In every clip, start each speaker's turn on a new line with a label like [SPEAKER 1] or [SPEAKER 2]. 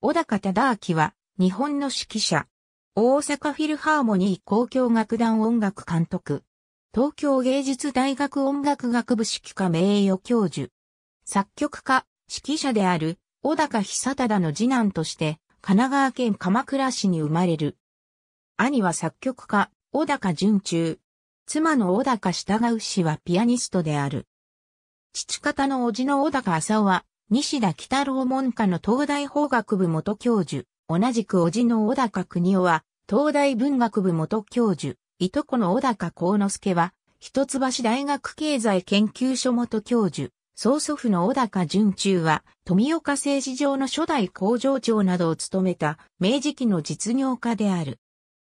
[SPEAKER 1] 小高忠明は、日本の指揮者。大阪フィルハーモニー交響楽団音楽監督。東京芸術大学音楽学部指揮科名誉教授。作曲家、指揮者である、小高久忠の次男として、神奈川県鎌倉市に生まれる。兄は作曲家、小高淳中。妻の小高従氏はピアニストである。父方の叔父の小高浅尾は、西田北郎門下の東大法学部元教授、同じく叔父の小高国夫は、東大文学部元教授、いとこの小高幸之助は、一橋大学経済研究所元教授、曽祖父の小高淳中は、富岡製糸場の初代工場長などを務めた、明治期の実業家である。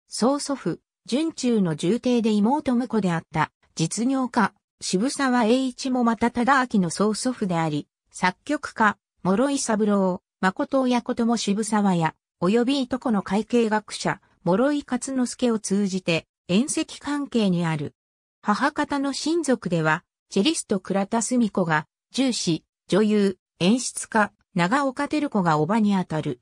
[SPEAKER 1] 曽祖父、淳中の重邸で妹婿であった、実業家、渋沢栄一もまた忠明の曽祖父であり、作曲家、諸井三郎、誠親子とも渋沢や、及びいとこの会計学者、諸井勝之助を通じて、縁石関係にある。母方の親族では、チェリスト倉田澄子が、重視、女優、演出家、長岡照子が叔母にあたる。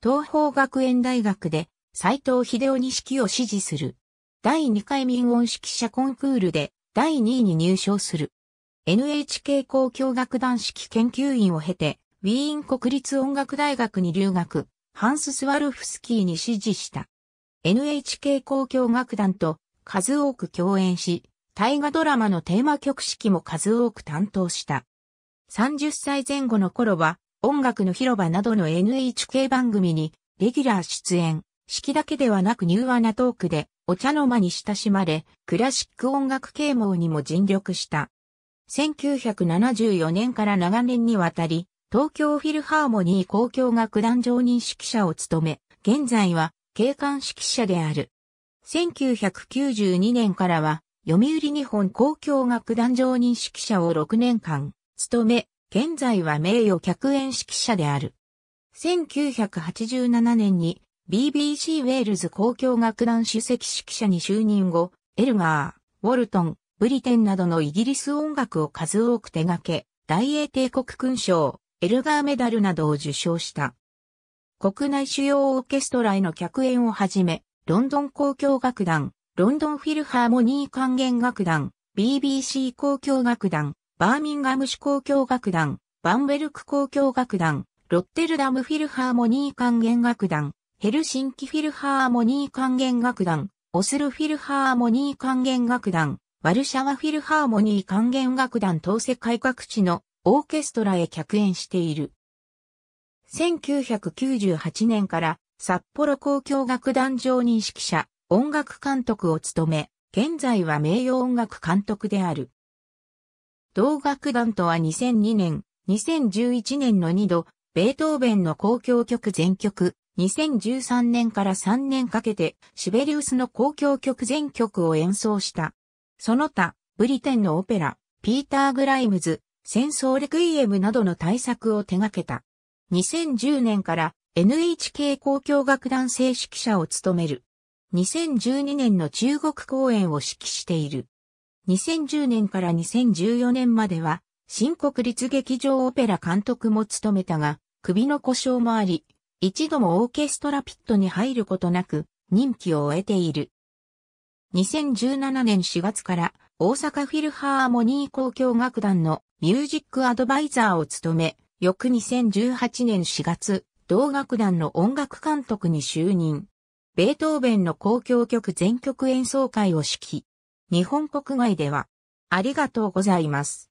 [SPEAKER 1] 東方学園大学で、斎藤秀夫に式を支持する。第2回民音式者コンクールで、第2位に入賞する。NHK 交響楽団式研究員を経て、ウィーン国立音楽大学に留学、ハンス・スワルフスキーに師事した。NHK 交響楽団と数多く共演し、大河ドラマのテーマ曲式も数多く担当した。30歳前後の頃は、音楽の広場などの NHK 番組に、レギュラー出演、式だけではなく柔和なトークで、お茶の間に親しまれ、クラシック音楽啓蒙にも尽力した。1974年から長年にわたり、東京フィルハーモニー公共楽団常任指揮者を務め、現在は警官指揮者である。1992年からは、読売日本公共楽団常任指揮者を6年間、務め、現在は名誉客演指揮者である。1987年に BBC ウェールズ公共楽団主席指揮者に就任後、エルガー、ウォルトン、ブリテンなどのイギリス音楽を数多く手掛け、大英帝国勲章、エルガーメダルなどを受賞した。国内主要オーケストラへの客演をはじめ、ロンドン交響楽団、ロンドンフィルハーモニー管弦楽団、BBC 交響楽団、バーミンガム市交響楽団、バンベルク交響楽団、ロッテルダムフィルハーモニー管弦楽団、ヘルシンキフィルハーモニー管弦楽団、オスルフィルハーモニー管弦楽団、ワルシャワフィルハーモニー管弦楽団当世改革地のオーケストラへ客演している。1998年から札幌交響楽団常任指揮者、音楽監督を務め、現在は名誉音楽監督である。同楽団とは2002年、2011年の2度、ベートーベンの公共曲全曲、2013年から3年かけて、シベリウスの公共曲全曲を演奏した。その他、ブリテンのオペラ、ピーター・グライムズ、戦争レクイエムなどの大作を手掛けた。2010年から NHK 公共楽団正式者を務める。2012年の中国公演を指揮している。2010年から2014年までは、新国立劇場オペラ監督も務めたが、首の故障もあり、一度もオーケストラピットに入ることなく、任期を終えている。2017年4月から大阪フィルハーモニー交響楽団のミュージックアドバイザーを務め、翌2018年4月、同楽団の音楽監督に就任。ベートーベンの交響曲全曲演奏会を指揮。日本国外では、ありがとうございます。